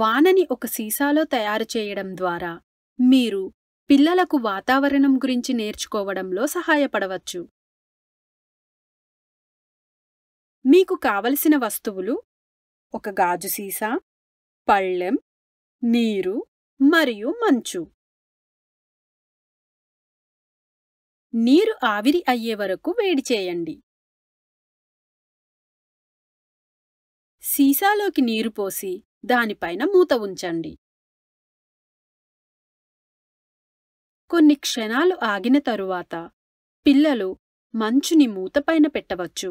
వానని ఒక సీసాలో తయారు చేయడం ద్వారా మీరు పిల్లలకు వాతావరణం గురించి నేర్చుకోవడంలో సహాయపడవచ్చు మీకు కావలసిన వస్తువులు ఒక గాజు సీసా పళ్ళెం నీరు మరియు మంచు నీరు ఆవిరి అయ్యే వరకు వేడి చేయండి సీసాలోకి నీరు పోసి దానిపైన మూత ఉంచండి కొన్ని క్షణాలు ఆగిన తరువాత పిల్లలు మంచుని మూతపైన పెట్టవచ్చు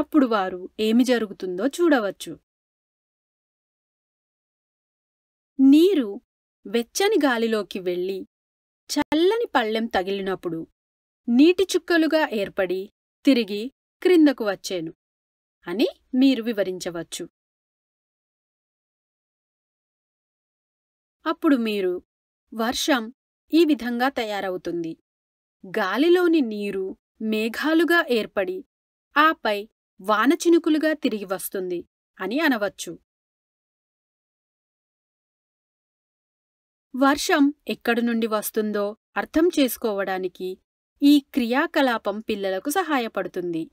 అప్పుడు వారు ఏమి జరుగుతుందో చూడవచ్చు నీరు వెచ్చని గాలిలోకి వెళ్ళి చల్లని పళ్ళెం తగిలినప్పుడు నీటి చుక్కలుగా ఏర్పడి తిరిగి క్రిందకు వచ్చాను అని మీరు వివరించవచ్చు అప్పుడు మీరు వర్షం ఈ విధంగా తయారవుతుంది గాలిలోని నీరు మేఘాలుగా ఏర్పడి ఆపై వానచినుకులుగా తిరిగి వస్తుంది అని అనవచ్చు వర్షం ఎక్కడి నుండి వస్తుందో అర్థం చేసుకోవడానికి ఈ క్రియాకలాపం పిల్లలకు సహాయపడుతుంది